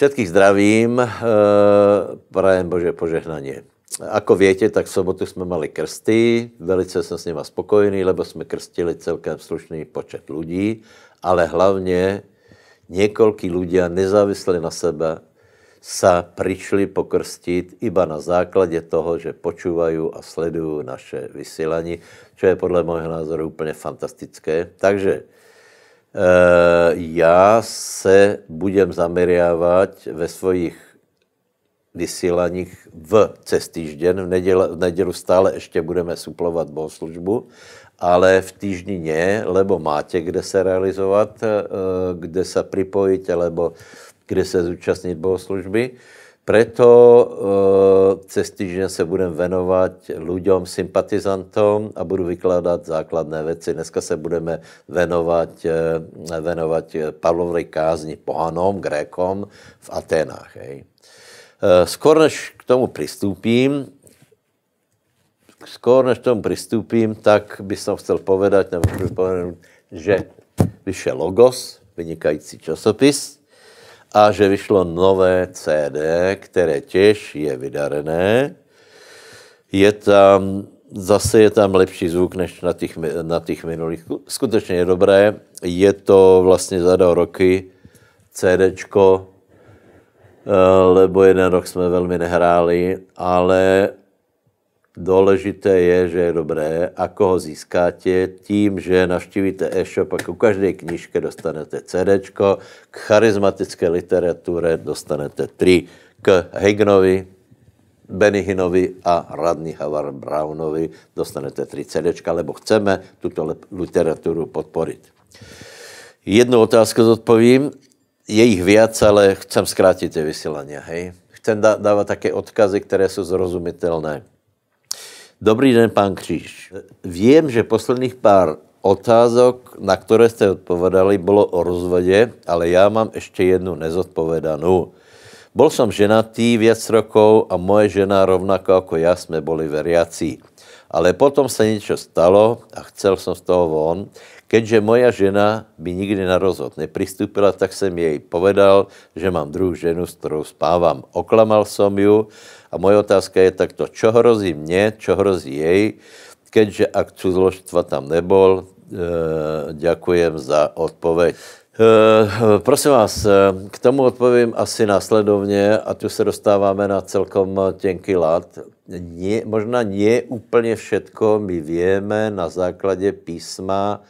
Všetkých zdravím, eh, prajem Bože požehnaně. Ako větě, tak v sobotu jsme mali krsty, velice jsem s nimi spokojený, lebo jsme krstili celkem slušný počet lidí, ale hlavně několik lidí nezávisle na sebe sa přišli pokrstit iba na základě toho, že počúvají a sledují naše vysílání, čo je podle mého názoru úplně fantastické. Takže Eh, já se budem zameriavať ve svojich vysílaních v cez týžden. V, neděle, v nedělu stále ještě budeme suplovat bohoslužbu, ale v týždni ne, lebo máte kde se realizovat, eh, kde se připojit, lebo kde se zúčastnit bohoslužby. služby Preto eh, cestižně se budem venovat lidem, sympatizantům a budu vykládat základné věci. Dneska se budeme venovat, eh, venovat Pavlovej kázni pohanom, grékom v Aténách. Hej. Eh, skôr než k tomu přistoupím, skôr než k tomu přistoupím, tak bych chtěl povedať, nebo povedať, že vyšel Logos, vynikající časopis, a že vyšlo nové CD, které těž je vydarené. Je tam, zase je tam lepší zvuk než na těch, na těch minulých. Skutečně je dobré. Je to vlastně za dva roky CDčko, eh, lebo jeden rok jsme velmi nehráli, ale Důležité je, že je dobré, a koho získáte tím, že navštívíte e-shop a každé knižky dostanete CD, k charizmatické literatuře dostanete tři, k Hegnovi, Benihinovi a radný Havar Brownovi dostanete tri CD, lebo chceme tuto literaturu podporit. Jednu otázku zodpovím. Je jich víc, ale chcem zkrátit vysílání. Hej? Chcem dávat také odkazy, které jsou zrozumitelné. Dobrý den, pán Kříž. Vím, že posledních pár otázok, na které jste odpovedali, bylo o rozvodě, ale já mám ještě jednu nezodpovedanou. Byl jsem ženatý věc rokov a moje žena rovnako jako já jsme byli veriaci. Ale potom se něco stalo a chcel som z toho von. Keďže moja žena by nikdy na rozhod nepristúpila, tak som jej povedal, že mám druhú ženu, s ktorou spávam. Oklamal som ju a moje otázka je takto, čo hrozí mne, čo hrozí jej, keďže ak cudzoložstva tam nebol, e, ďakujem za odpoveď. Eh, prosím vás, eh, k tomu odpovím asi následovně a tu se dostáváme na celkom tenký lát. Nie, možná nie úplně všetko my víme na základě písma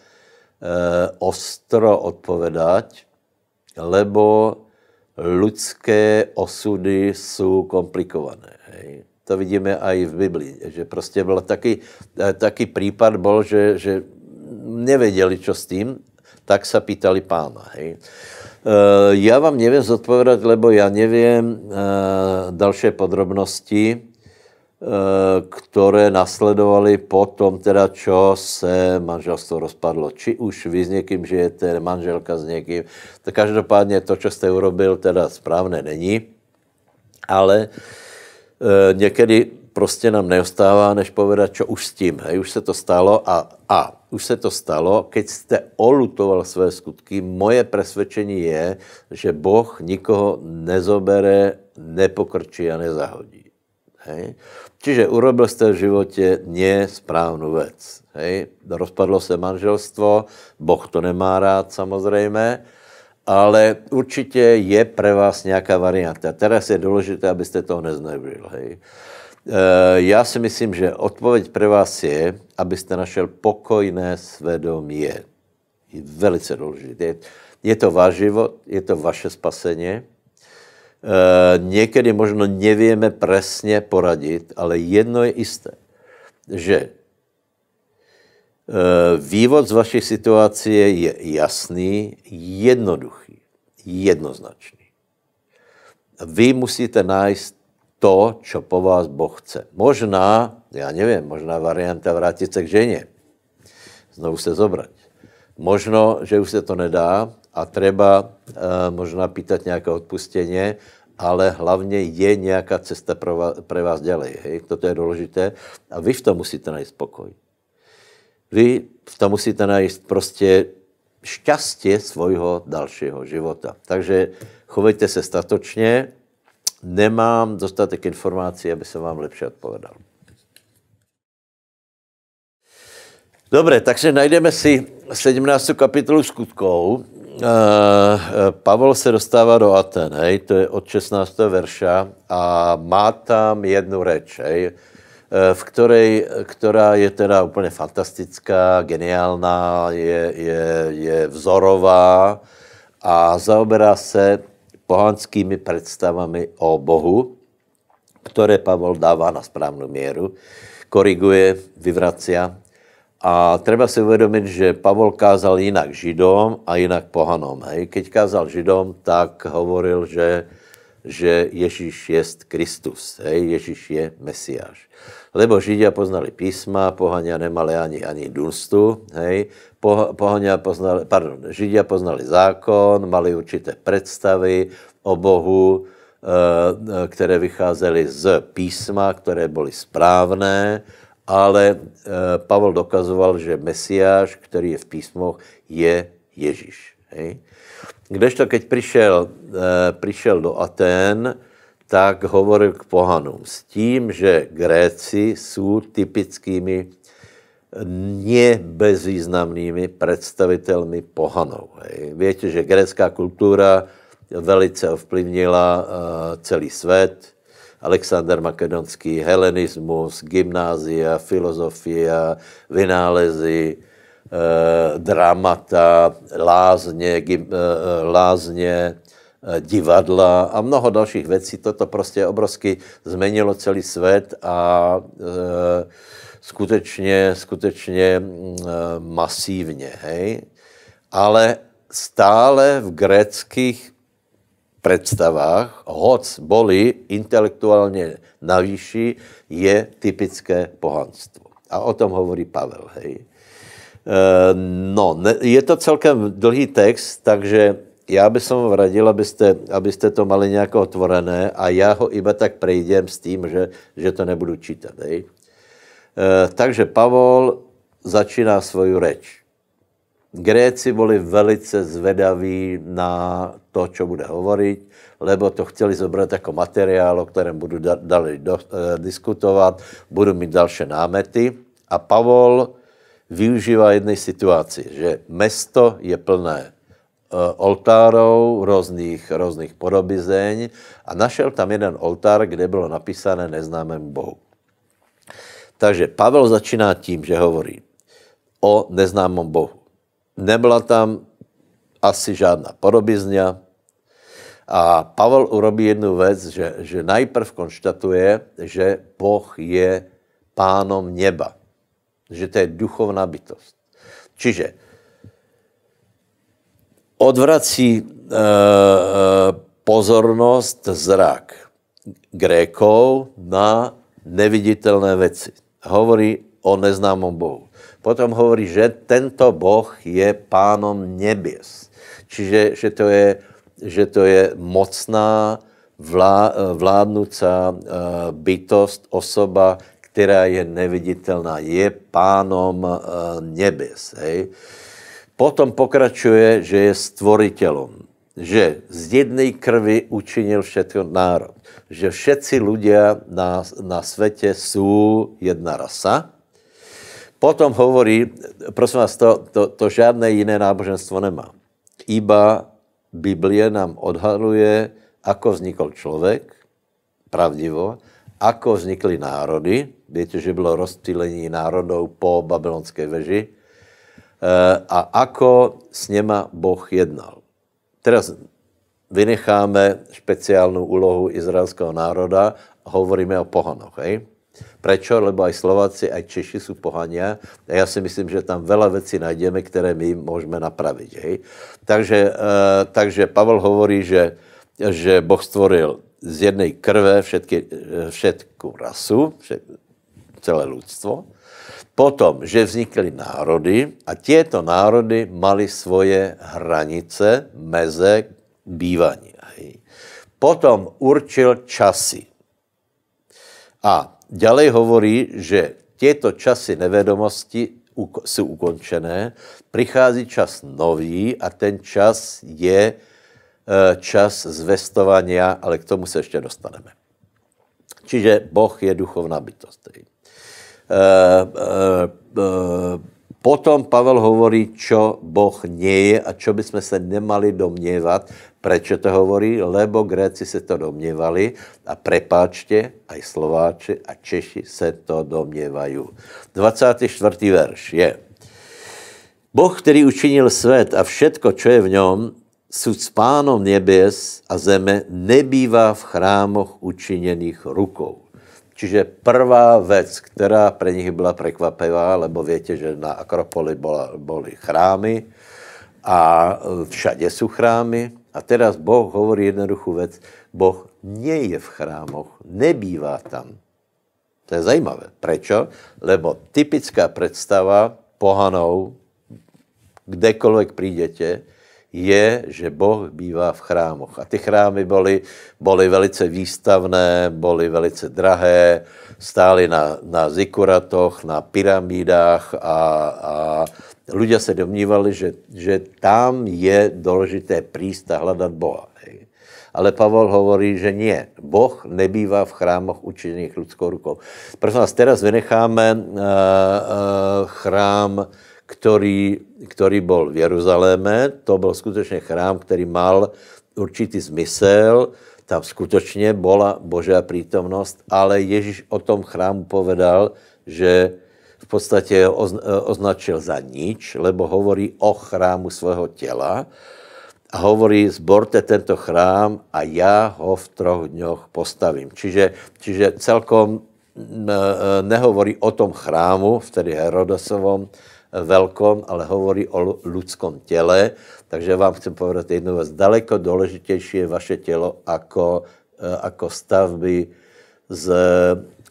ostro odpovedať, lebo Ludské osudy jsou komplikované. Hej. To vidíme i v Biblii, že prostě byl taky, eh, taky případ bol, že, že nevěděli, co s tím, tak se pýtali pána. Hej. Eh, já vám nevím zodpovědět, lebo já nevím eh, další podrobnosti, Eh, které nasledovaly potom, teda čo se manželstvo rozpadlo. Či už vy s někým žijete, manželka s někým. Tak každopádně to, co jste urobil, teda správné není. Ale e, někdy prostě nám neostává, než povedat, co už s tím. Hej, už se to stalo a, a už se to stalo, keď jste olutoval své skutky, moje přesvědčení je, že Boh nikoho nezobere, nepokrčí a nezahodí. Hej? Čiže urobil jste v životě nesprávnou věc. Rozpadlo se manželstvo, Boh to nemá rád samozřejmě, ale určitě je pro vás nějaká varianta. Teraz je důležité, abyste to nezneužil. Hej? E, já si myslím, že odpověď pro vás je, abyste našel pokojné svědomí. Je velice důležité. Je to váš život, je to vaše spasení. Eh, někdy možno nevíme přesně poradit, ale jedno je jisté, že eh, vývod z vaší situace je jasný, jednoduchý, jednoznačný. Vy musíte najít to, co po vás Boh chce. Možná, já nevím, možná varianta vrátit se k ženě. Znovu se zobrať. Možno, že už se to nedá, a treba uh, možná pýtat nějaké odpustenie, ale hlavně je nějaká cesta pro vás, pro vás dělej. Hej? Toto je důležité. A vy v tom musíte najít pokoj. Vy v tom musíte najít prostě šťastě svojho dalšího života. Takže chovejte se statočně. Nemám dostatek informací, aby se vám lepše odpovedal. Dobře, takže najdeme si 17. kapitolu skutkou. Eh, eh, Pavel se dostává do Aten, hej, to je od 16. verša a má tam jednu reč, hej, eh, v ktorej, která je teda úplně fantastická, geniálná, je, je, je vzorová a zaoberá se pohanskými představami o Bohu, které Pavel dává na správnou míru, koriguje, vyvracia a treba si uvědomit, že Pavol kázal jinak židom a jinak pohanom. Hej. Keď kázal židom, tak hovoril, že, že Ježíš je Kristus, hej. Ježíš je Mesiáš. Lebo Židia poznali písma, pohania nemali ani, ani dunstu, hej. Po, pohania poznali, pardon, Židia poznali zákon, mali určité představy o Bohu, eh, eh, které vycházely z písma, které byly správné, ale eh, Pavel dokazoval, že Mesiáš, který je v písmoch, je Ježíš. Když Kdežto, keď přišel, eh, přišel do Atén, tak hovoril k pohanům s tím, že Gréci jsou typickými eh, nebezvýznamnými představitelmi pohanů. Víte, že grécká kultura velice ovlivnila celý svět, Alexander Makedonský, helenismus, gymnázia, filozofia, vynálezy, eh, dramata, lázně, gym, eh, eh lázně, eh, divadla a mnoho dalších věcí. Toto prostě obrovsky změnilo celý svět a eh, skutečně, skutečně mm, eh, masívně. Hej? Ale stále v greckých predstavách, hoc boli intelektuálne navýši, je typické pohanstvo. A o tom hovorí Pavel, hej. E, no, je to celkem dlhý text, takže já bych vám radil, abyste, abyste to mali nějak otvorené a já ho iba tak prejdem s tím, že, že to nebudu čítat. Hej. E, takže Pavol začíná svoju reč. Gréci byli velice zvedaví na to, co bude hovorit, lebo to chtěli zobrat jako materiál, o kterém budu da, dali do, e, diskutovat, budu mít další námety. A Pavol využívá jedné situaci, že mesto je plné eh, oltárov, různých, různých podobizeň a našel tam jeden oltár, kde bylo napísané neznámému Bohu. Takže Pavel začíná tím, že hovorí o neznámém Bohu nebyla tam asi žádná podobizňa. A Pavel urobí jednu věc, že, že najprv konštatuje, že Boh je pánom neba. Že to je duchovná bytost. Čiže odvrací e, pozornost, zrak Grékov na neviditelné věci. Hovorí o neznámom Bohu. Potom hovorí, že tento Boh je pánom nebes. Čiže že to je, že to je mocná, vlá, vládnuca eh, bytost, osoba, která je neviditelná, je pánom eh, nebes. Hej. Potom pokračuje, že je stvoritelem, že z jedné krvi učinil všetko národ, že všetci lidé na, na světě jsou jedna rasa, Potom hovorí, prosím vás, to, to, to žádné jiné náboženstvo nemá. Iba Biblie nám odhaluje, ako vznikl člověk, pravdivo, ako vznikly národy. Víte, že bylo rozptýlení národů po babylonské veži. E, a ako s něma Boh jednal. Teraz vynecháme speciálnu úlohu izraelského národa hovoríme o pohonoch. Hej? Prečo? Lebo aj Slováci, aj Češi jsou pohania a já si myslím, že tam veľa vecí najdeme, které my můžeme napravit. Hej? Takže, uh, takže Pavel hovorí, že, že Boh stvoril z jednej krve všetky, eh, všetku rasu, všet, celé ľudstvo. Potom, že vznikly národy a těto národy mali svoje hranice, meze, bývání. Potom určil časy. A ďalej hovorí, že tieto časy nevedomosti jsou ukončené, přichází čas nový a ten čas je e, čas zvestování, ale k tomu se ještě dostaneme. Čiže Boh je duchovná bytost. E, e, Potom Pavel hovorí, čo Boh nie je a čo by sme se nemali domněvat. Prečo to hovorí? Lebo Gréci se to domněvali a prepáčte, aj Slováči a Češi se to domněvají. 24. verš je. Boh, který učinil svět a všetko, čo je v něm, sud s pánom nebes a zeme nebývá v chrámoch učiněných rukou. Čiže prvá věc, která pro nich byla překvapivá, lebo víte, že na Akropoli bola, boli chrámy a všade jsou chrámy. A teraz Boh hovorí jednoduchou věc. Boh nie je v chrámoch, nebývá tam. To je zajímavé. Prečo? Lebo typická představa pohanou, kdekoliv přijdete, je, že Boh bývá v chrámoch. A ty chrámy byly, byly velice výstavné, byly velice drahé, stály na, na zikuratoch, na pyramídách a, a ľudia se domnívali, že, že tam je důležité príst a hledat Boha. Ale Pavel hovorí, že nie. Boh nebývá v chrámoch učiněných lidskou rukou. Prosím vás, teraz vynecháme uh, uh, chrám který, který byl v Jeruzaléme. To byl skutečně chrám, který mal určitý smysl. tam skutečně byla Božá přítomnost, ale Ježíš o tom chrámu povedal, že v podstatě eh, označil za nič, lebo hovorí o chrámu svého těla a hovorí, zborte tento chrám a já ho v troch dňoch postavím. Čiže, čiže celkom mm, eh, nehovorí o tom chrámu, vtedy Herodosovom, velkom, ale hovorí o ľudskom těle. Takže vám chci povedat jednu věc. Daleko důležitější je vaše tělo jako, eh, jako stavby z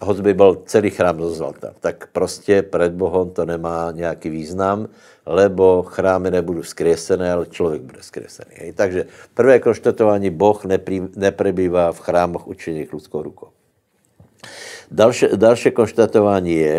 hoď by byl celý chrám do zlata, tak prostě před Bohem to nemá nějaký význam, lebo chrámy nebudou skresené, ale člověk bude skresený. Takže prvé konštatování, Boh neprebývá v chrámoch učených lidskou rukou. Další, další konštatování je,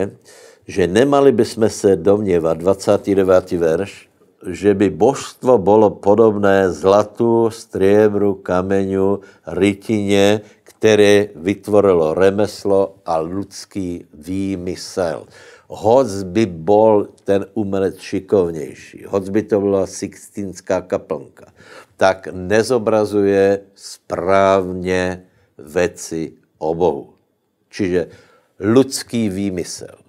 že nemali bychom se domněvat, 29. verš, že by božstvo bylo podobné zlatu, striebru, kameňu, rytině, které vytvorilo remeslo a lidský výmysel. Hoc by byl ten umelec šikovnější, hoc by to byla Sixtinská kaplnka, tak nezobrazuje správně věci o Bohu. Čiže lidský výmysel.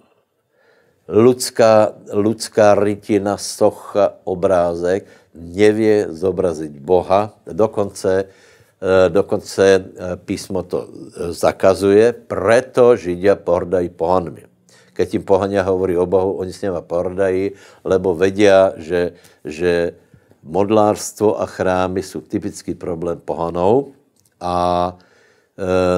Ludská, ludská rytina, socha, obrázek nevě zobrazit Boha. Dokonce, eh, dokonce eh, písmo to eh, zakazuje, preto Židia pohrdají pohanmi. Keď tím pohania hovorí o Bohu, oni s něma pohrdají, lebo vedia, že, že modlárstvo a chrámy jsou typický problém pohanou a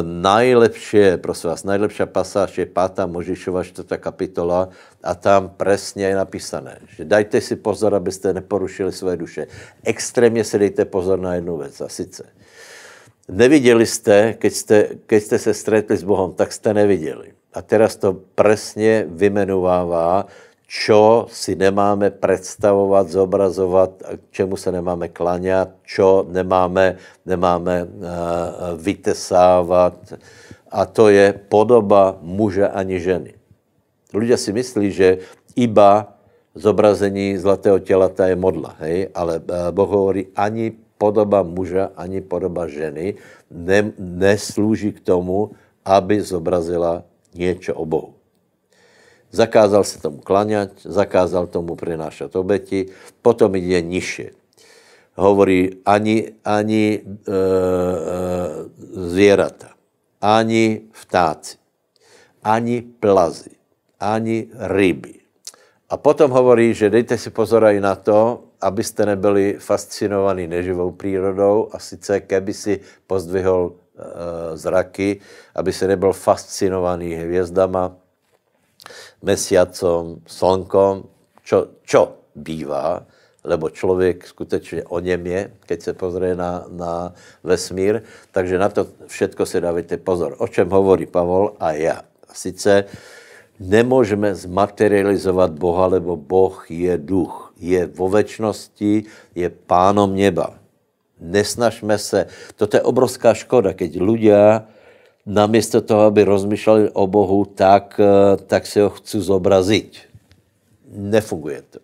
najlepšie, prosím vás, najlepšia pasáž je 5. Možišova 4. kapitola a tam přesně je napísané, že dajte si pozor, abyste neporušili své duše. Extrémně si dejte pozor na jednu věc a sice neviděli jste, keď jste, keď jste se stretli s Bohem, tak jste neviděli. A teraz to přesně vymenovává čo si nemáme představovat, zobrazovat, k čemu se nemáme klaňat, čo nemáme, nemáme eh, vytesávat. A to je podoba muže ani ženy. Lidé si myslí, že iba zobrazení zlatého ta je modla, hej? ale Boh eh, hovorí, ani podoba muža, ani podoba ženy ne, neslouží k tomu, aby zobrazila něco o Bohu. Zakázal se tomu klaňat, zakázal tomu prinášať obeti, potom je nižší. Hovorí ani, ani e, e, zvěrata, ani vtáci, ani plazy, ani ryby. A potom hovorí, že dejte si pozor i na to, abyste nebyli fascinovaní neživou přírodou a sice keby si pozdvihol e, zraky, aby se nebyl fascinovaný hvězdama, mesiacom, slnkom, čo, čo bývá, lebo člověk skutečně o něm je, keď se pozrie na, na vesmír, takže na to všetko si dávajte pozor. O čem hovorí Pavol a já. Sice nemůžeme zmaterializovat Boha, lebo Boh je duch, je vo večnosti, je pánom neba. Nesnažme se, toto je obrovská škoda, keď ľudia namiesto toho, aby rozmýšleli o Bohu, tak, eh, tak si ho chci zobrazit. Nefunguje to.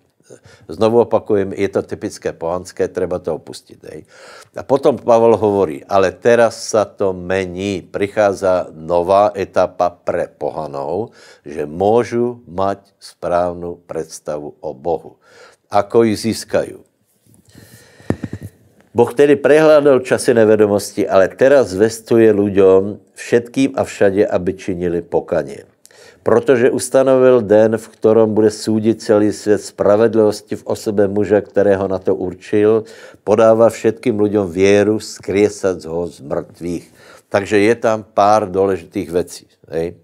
Znovu opakujem, je to typické pohanské, treba to opustit. Hej. A potom Pavel hovorí, ale teraz sa to mení, přichází nová etapa pre pohanou, že můžu mať správnou představu o Bohu. Ako ji získají? Boh tedy prehládal časy nevedomosti, ale teraz zvestuje ľuďom všetkým a všade, aby činili pokanie. Protože ustanovil den, v ktorom bude súdit celý svět spravedlnosti v osobe muže, kterého na to určil, podává všetkým lidem věru, skriesat ho z mrtvých. Takže je tam pár důležitých věcí. Hej?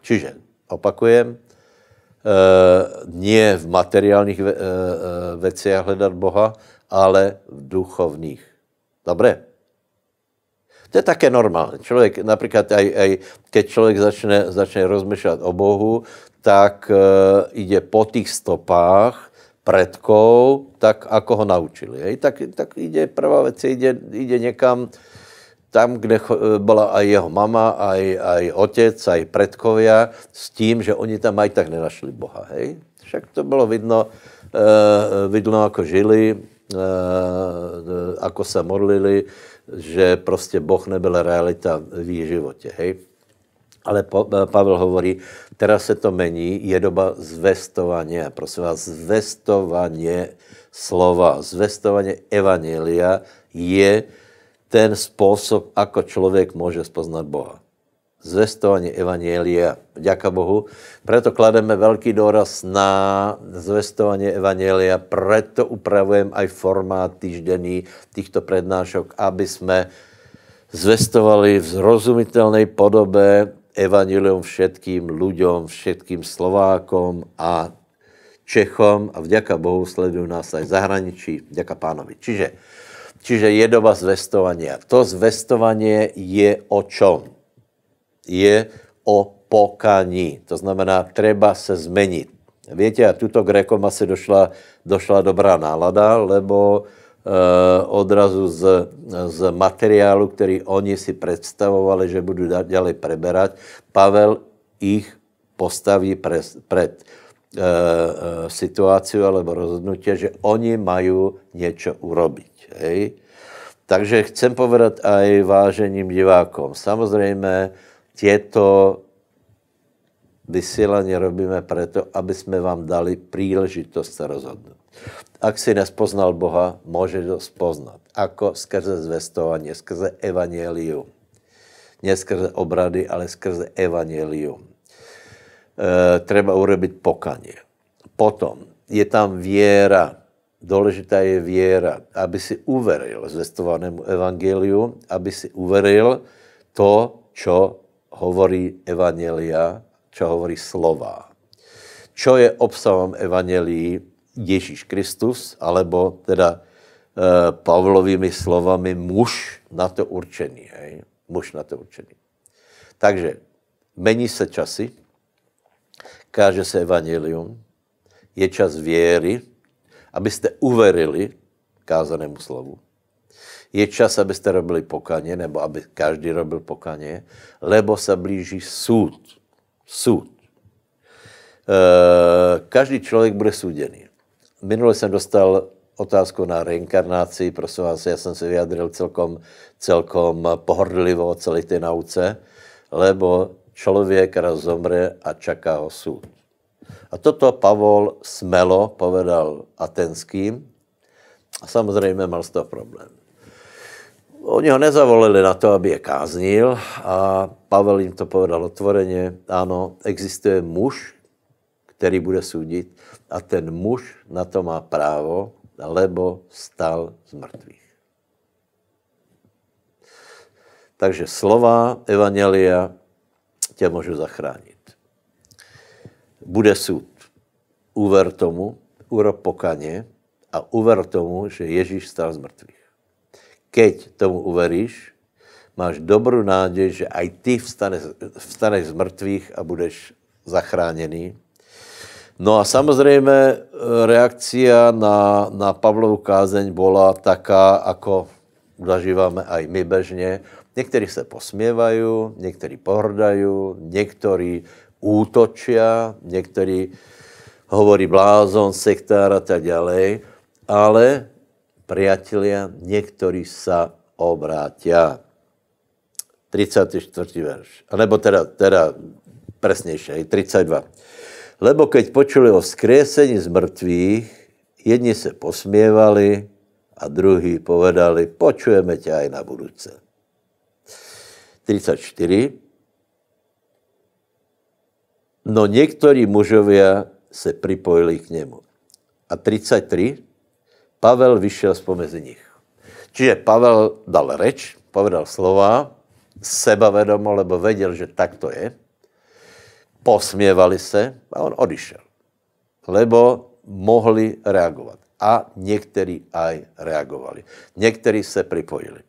Čiže, opakujem, e, nie v materiálních ve, e, e, věcech hledat Boha, ale v duchovních. Dobré? To je také normálně. Člověk, například, aj, aj keď člověk začne, začne rozmýšlet o Bohu, tak e, eh, ide po těch stopách predkou, tak ako ho naučili. Hej? Tak, tak ide, prvá věc ide, ide někam. tam, kde eh, byla aj jeho mama, aj, aj otec, aj predkovia, s tím, že oni tam aj tak nenašli Boha. Hej? Však to bylo vidno, e, vidno, ako žili, Eh, ako sa modlili, že prostě Boh nebyl realita v jejich životě. Hej? Ale eh, Pavel hovorí, teraz se to mení, je doba zvestování. Prosím vás, zvestování slova, zvestování evanelia je ten způsob, ako člověk může spoznat Boha. Zvestování Evangelia. Vďaka Bohu. Proto klademe velký důraz na zvestování Evangelia. proto upravujeme aj formát týždenní těchto přednášek, aby jsme zvestovali v zrozumitelné podobě Evangelium všetkým ľuďom, všetkým Slovákom a Čechom a vďaka Bohu sledují nás aj zahraničí, vďaka pánovi. Čiže, čiže je doba zvestovania. To zvestovanie je o čom? je o pokání, To znamená, treba se změnit. Víte, a tuto Grekom asi došla, došla dobrá nálada, lebo e, odrazu z, z materiálu, který oni si představovali, že budou dále preberať, Pavel ich postaví před pred eh, e, eh, e, situáciu alebo rozhodnutie, že oni mají něco urobiť. Hej? Takže chcem povedat aj váženým divákom. Samozřejmě, Těto vysílání robíme proto, aby jsme vám dali příležitost se rozhodnout. Ak si nespoznal Boha, může to spoznat. Ako skrze zvestování, skrze evangelium. Ne skrze obrady, ale skrze evangelium. E, treba urobit pokaně. Potom je tam věra. Důležitá je věra, aby si uveril zvestovanému evangeliu, aby si uveril to, co hovorí Evangelia, čo hovorí slova. Čo je obsahom Evangelii Ježíš Kristus, alebo teda e, Pavlovými slovami muž na to určený. Hej? Muž na to určený. Takže mení se časy, káže se evangelium, je čas věry, abyste uverili kázanému slovu je čas, abyste robili pokaně, nebo aby každý robil pokaně, lebo se blíží soud. Soud. E, každý člověk bude souděný. Minule jsem dostal otázku na reinkarnaci, prosím vás, já jsem se vyjadřil celkom, celkom pohodlivo o celé té nauce, lebo člověk raz zomře a čaká ho soud. A toto Pavol smelo povedal atenským a samozřejmě mal z toho problém. Oni ho nezavolili na to, aby je káznil a Pavel jim to povedal otvoreně. Ano, existuje muž, který bude soudit a ten muž na to má právo, lebo stal z mrtvých. Takže slova Evangelia tě můžu zachránit. Bude soud. Uver tomu, urob pokaně a uver tomu, že Ježíš stal z mrtvých. Keď tomu uveríš, máš dobrou nádej, že aj ty vstaneš, vstaneš z mrtvých a budeš zachráněný. No a samozřejmě e, reakcia na, na Pavlovu kázeň byla taká, ako zažíváme aj my bežně. Někteří se posměvají, někteří pohrdají, někteří útočia, někteří hovorí blázon, sektár a tak dále, ale priatelia, niektorí sa obrátia. 34. verš. Alebo teda, teda presnejšie, 32. Lebo keď počuli o skriesení z mrtvých, jedni se posmievali a druhý povedali, počujeme tě aj na budúce. 34. No niektorí mužovia se připojili k němu. A 33. Pavel vyšel z pomezi nich. Čiže Pavel dal reč, povedal slova, sebavedomo, lebo věděl, že tak to je. Posměvali se a on odišel. Lebo mohli reagovat. A někteří aj reagovali. Někteří se připojili.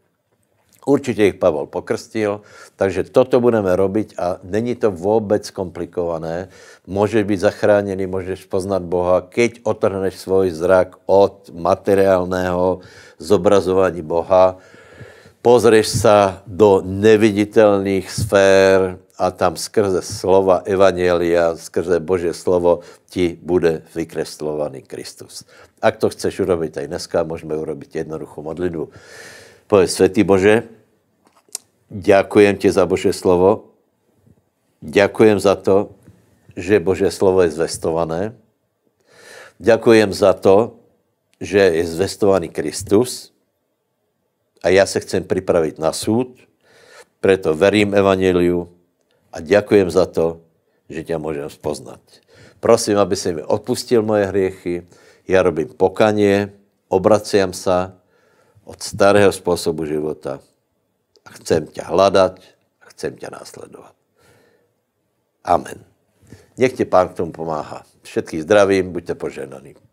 Určitě jich Pavel pokrstil, takže toto budeme robit a není to vůbec komplikované. Můžeš být zachráněný, můžeš poznat Boha, keď otrhneš svůj zrak od materiálného zobrazování Boha, pozřeš se do neviditelných sfér a tam skrze slova Evangelia, skrze Boží slovo ti bude vykreslovaný Kristus. Ak to chceš urobit i dneska, můžeme urobit jednoduchou modlitbu. Povedz, Svetý Bože, ďakujem ti za Bože slovo, ďakujem za to, že Bože slovo je zvestované, ďakujem za to, že je zvestovaný Kristus a já se chcem připravit na súd, preto verím Evangeliu a ďakujem za to, že tě můžem spoznat. Prosím, aby si mi odpustil moje hriechy, já robím pokanie, obraciam se od starého způsobu života a chcem tě hledat a chcem tě následovat. Amen. Nech ti pán k tomu pomáhá. Všetkých zdravím, buďte poženaní.